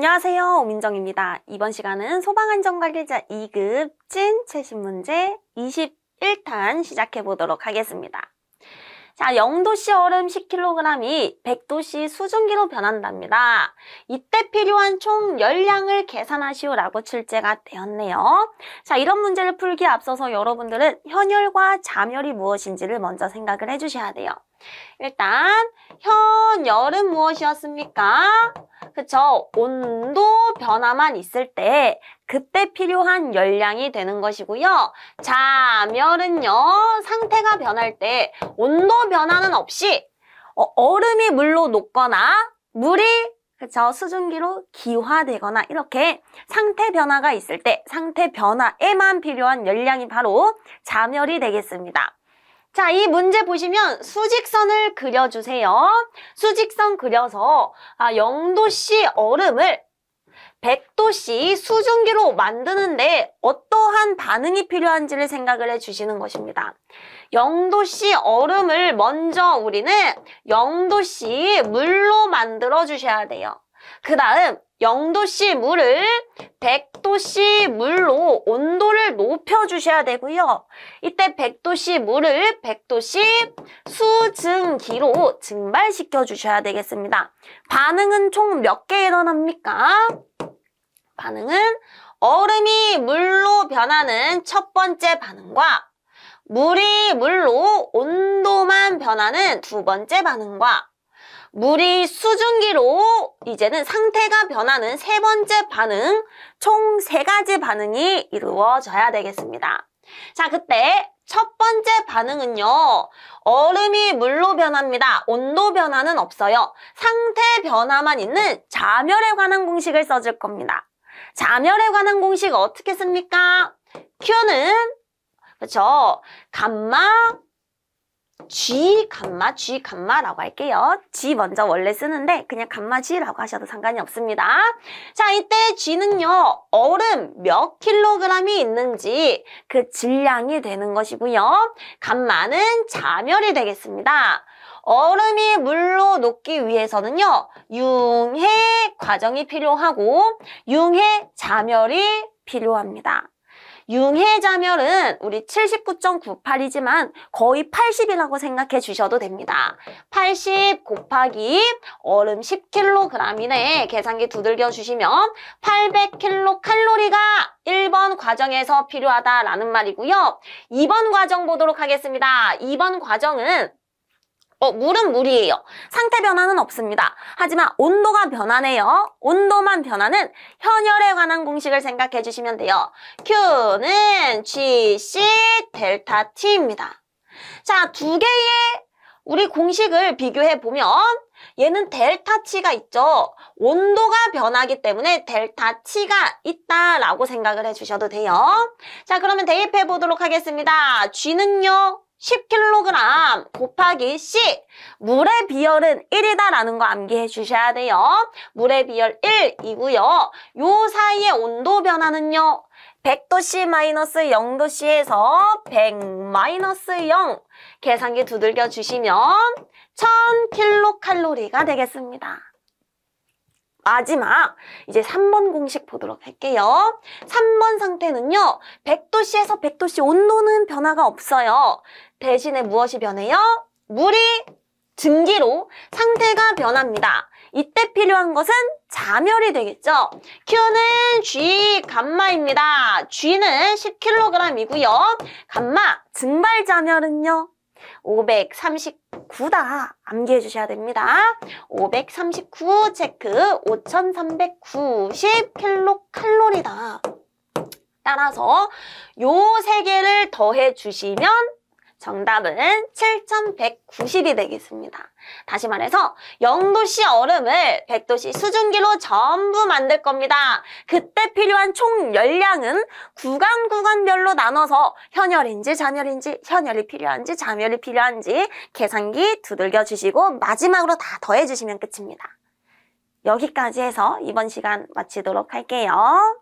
안녕하세요 오민정입니다 이번 시간은 소방안전관리자 2급 찐 최신 문제 21탄 시작해 보도록 하겠습니다 자, 0도씨 얼음 10kg이 100도씨 수증기로 변한답니다. 이때 필요한 총 열량을 계산하시오라고 출제가 되었네요. 자, 이런 문제를 풀기에 앞서서 여러분들은 현열과 자멸이 무엇인지를 먼저 생각을 해주셔야 돼요. 일단 현, 열은 무엇이었습니까? 그쵸? 온도 변화만 있을 때 그때 필요한 열량이 되는 것이고요. 자멸은요. 상태가 변할 때 온도 변화는 없이 어, 얼음이 물로 녹거나 물이 그쵸 수증기로 기화되거나 이렇게 상태 변화가 있을 때 상태 변화에만 필요한 열량이 바로 자멸이 되겠습니다. 자, 이 문제 보시면 수직선을 그려주세요. 수직선 그려서 아, 0도씨 얼음을 100도씨 수증기로 만드는데 어떠한 반응이 필요한지를 생각을 해주시는 것입니다. 0도씨 얼음을 먼저 우리는 0도씨 물로 만들어 주셔야 돼요. 그 다음 0도씨 물을 100도씨 물로 온도를 높여주셔야 되고요. 이때 100도씨 물을 100도씨 수증기로 증발시켜 주셔야 되겠습니다. 반응은 총 몇 개 일어납니까? 반응은 얼음이 물로 변하는 첫 번째 반응과 물이 물로 온도만 변하는 두 번째 반응과 물이 수증기로 이제는 상태가 변하는 세 번째 반응, 총 세 가지 반응이 이루어져야 되겠습니다. 자, 그때 첫 번째 반응은요. 얼음이 물로 변합니다. 온도 변화는 없어요. 상태 변화만 있는 자멸에 관한 공식을 써줄 겁니다. 자멸에 관한 공식 어떻게 씁니까? Q는 그렇죠. 감마 G 감마 G 감마라고 할게요. G 먼저 원래 쓰는데 그냥 감마 G라고 하셔도 상관이 없습니다. 자 이때 G는요 얼음 몇 킬로그램이 있는지 그 질량이 되는 것이고요. 감마는 자멸이 되겠습니다. 얼음이 물로 녹기 위해서는요 융해 과정이 필요하고 융해 자멸이 필요합니다. 융해자멸은 우리 79.98이지만 거의 80이라고 생각해 주셔도 됩니다. 80 곱하기 얼음 10kg이네 계산기 두들겨 주시면 800kcal가 1번 과정에서 필요하다라는 말이고요. 2번 과정 보도록 하겠습니다. 2번 과정은 어, 물은 물이에요. 상태 변화는 없습니다. 하지만 온도가 변하네요. 온도만 변하는 현열에 관한 공식을 생각해 주시면 돼요. Q는 GC 델타 T입니다. 자, 두 개의 우리 공식을 비교해 보면 얘는 델타 T가 있죠. 온도가 변하기 때문에 델타 T가 있다라고 생각을 해주셔도 돼요. 자, 그러면 대입해 보도록 하겠습니다. G는요? 10kg 곱하기 C 물의 비열은 1이다라는 거 암기해 주셔야 돼요. 물의 비열 1이고요. 요 사이의 온도 변화는요. 1 0 0도 c 마이너스 0도 c 에서100 마이너스 0 계산기 두들겨 주시면 1000kcal가 되겠습니다. 마지막 이제 3번 공식 보도록 할게요. 3번 상태는요. 100도씨에서 100도씨 온도는 변화가 없어요. 대신에 무엇이 변해요? 물이 증기로 상태가 변합니다. 이때 필요한 것은 자멸이 되겠죠. Q는 G 감마입니다. G는 10kg이고요. 감마 증발 자멸은요. 530g 539다 암기해 주셔야 됩니다 539 체크 5390 킬로칼로리다 따라서 요 세 개를 더해 주시면 정답은 7190이 되겠습니다. 다시 말해서 0도씨 얼음을 100도씨 수증기로 전부 만들 겁니다. 그때 필요한 총 열량은 구간 구간별로 나눠서 현열인지 잔열인지 현열이 필요한지 잔열이 필요한지 계산기 두들겨 주시고 마지막으로 다 더해 주시면 끝입니다. 여기까지 해서 이번 시간 마치도록 할게요.